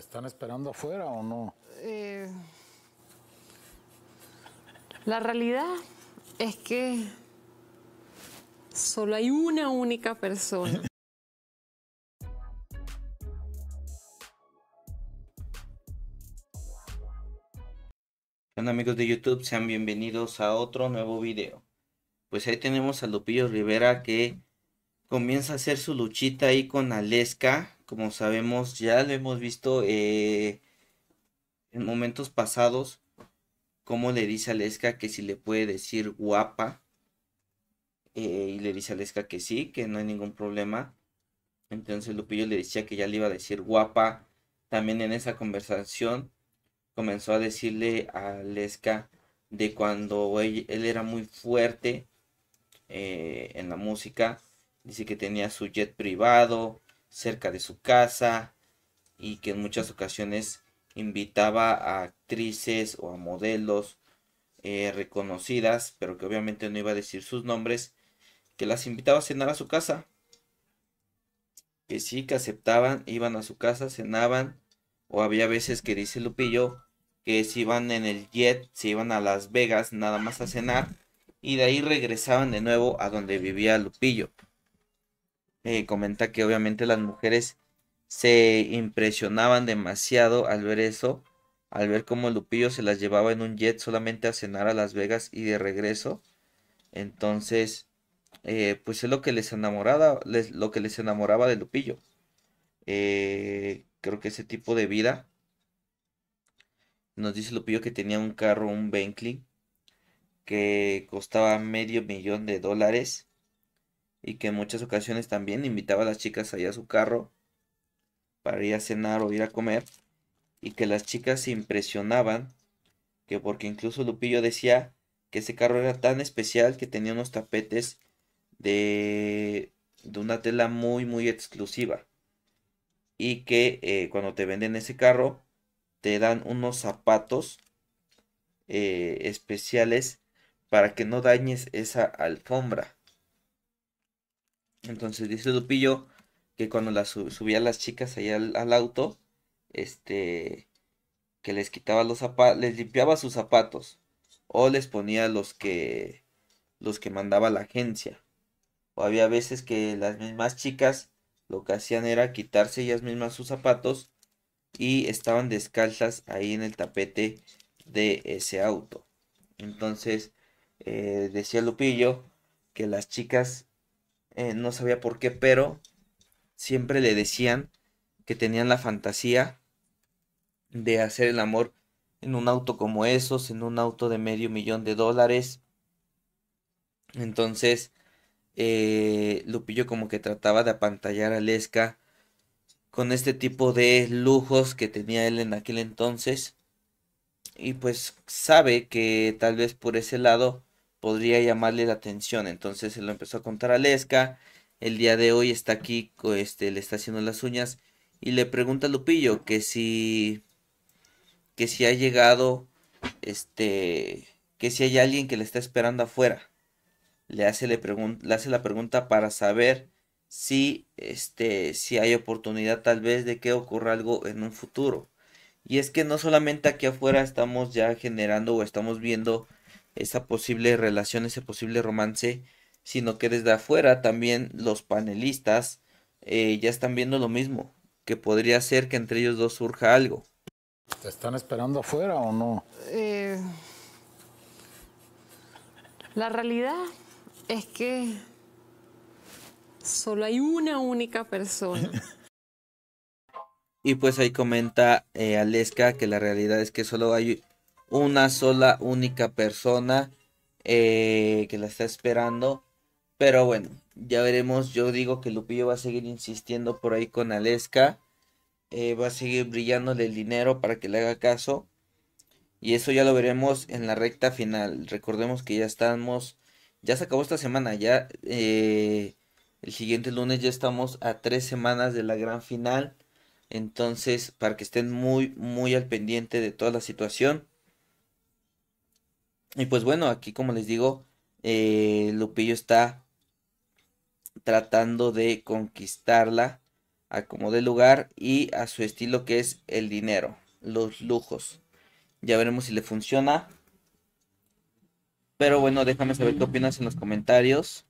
están esperando afuera o no? Eh, la realidad es que solo hay una única persona. Bueno amigos de YouTube, sean bienvenidos a otro nuevo video. Pues ahí tenemos a Lupillo Rivera que comienza a hacer su luchita ahí con Aleska como sabemos, ya lo hemos visto eh, en momentos pasados, cómo le dice a Lesca que si le puede decir guapa. Eh, y le dice a Lesca que sí, que no hay ningún problema. Entonces Lupillo le decía que ya le iba a decir guapa. También en esa conversación comenzó a decirle a Lesca de cuando él, era muy fuerte eh, en la música. Dice que tenía su jet privado, cerca de su casa y que en muchas ocasiones invitaba a actrices o a modelos eh, reconocidas, pero que obviamente no iba a decir sus nombres, que las invitaba a cenar a su casa. Que sí, que aceptaban, iban a su casa, cenaban, o había veces que dice Lupillo que se iban en el jet, se iban a Las Vegas nada más a cenar y de ahí regresaban de nuevo a donde vivía Lupillo. Eh, comenta que obviamente las mujeres se impresionaban demasiado al ver eso, al ver cómo Lupillo se las llevaba en un jet solamente a cenar a Las Vegas y de regreso. Entonces, eh, pues es lo que les enamoraba, lo que les enamoraba de Lupillo. Eh, creo que ese tipo de vida. Nos dice Lupillo que tenía un carro, un Bentley, que costaba medio millón de dólares y que en muchas ocasiones también invitaba a las chicas allá a su carro para ir a cenar o ir a comer y que las chicas se impresionaban que porque incluso Lupillo decía que ese carro era tan especial que tenía unos tapetes de, de una tela muy muy exclusiva y que eh, cuando te venden ese carro te dan unos zapatos eh, especiales para que no dañes esa alfombra entonces dice Lupillo que cuando las subía las chicas ahí al, auto, este, que les quitaba los zapatos, les limpiaba sus zapatos o les ponía los que, los que mandaba la agencia. O había veces que las mismas chicas lo que hacían era quitarse ellas mismas sus zapatos y estaban descalzas ahí en el tapete de ese auto. Entonces, eh, decía Lupillo que las chicas eh, no sabía por qué, pero siempre le decían que tenían la fantasía de hacer el amor en un auto como esos, en un auto de medio millón de dólares. Entonces, eh, Lupillo como que trataba de apantallar a Lesca con este tipo de lujos que tenía él en aquel entonces. Y pues sabe que tal vez por ese lado podría llamarle la atención. Entonces se lo empezó a contar a Lesca. El día de hoy está aquí, este, le está haciendo las uñas. Y le pregunta a Lupillo que si. que si ha llegado. Este. que si hay alguien que le está esperando afuera. Le hace, le le hace la pregunta para saber si. Este. si hay oportunidad tal vez de que ocurra algo en un futuro. Y es que no solamente aquí afuera estamos ya generando o estamos viendo esa posible relación, ese posible romance, sino que desde afuera también los panelistas eh, ya están viendo lo mismo, que podría ser que entre ellos dos surja algo. ¿Te están esperando afuera o no? Eh, la realidad es que solo hay una única persona. y pues ahí comenta eh, Aleska que la realidad es que solo hay una sola única persona eh, que la está esperando. Pero bueno, ya veremos. Yo digo que Lupillo va a seguir insistiendo por ahí con Aleska. Eh, va a seguir brillándole el dinero para que le haga caso. Y eso ya lo veremos en la recta final. Recordemos que ya estamos. Ya se acabó esta semana. Ya eh, el siguiente lunes ya estamos a tres semanas de la gran final. Entonces, para que estén muy, muy al pendiente de toda la situación. Y pues bueno, aquí como les digo, eh, Lupillo está tratando de conquistarla a como de lugar y a su estilo que es el dinero, los lujos. Ya veremos si le funciona. Pero bueno, déjame saber qué opinas en los comentarios.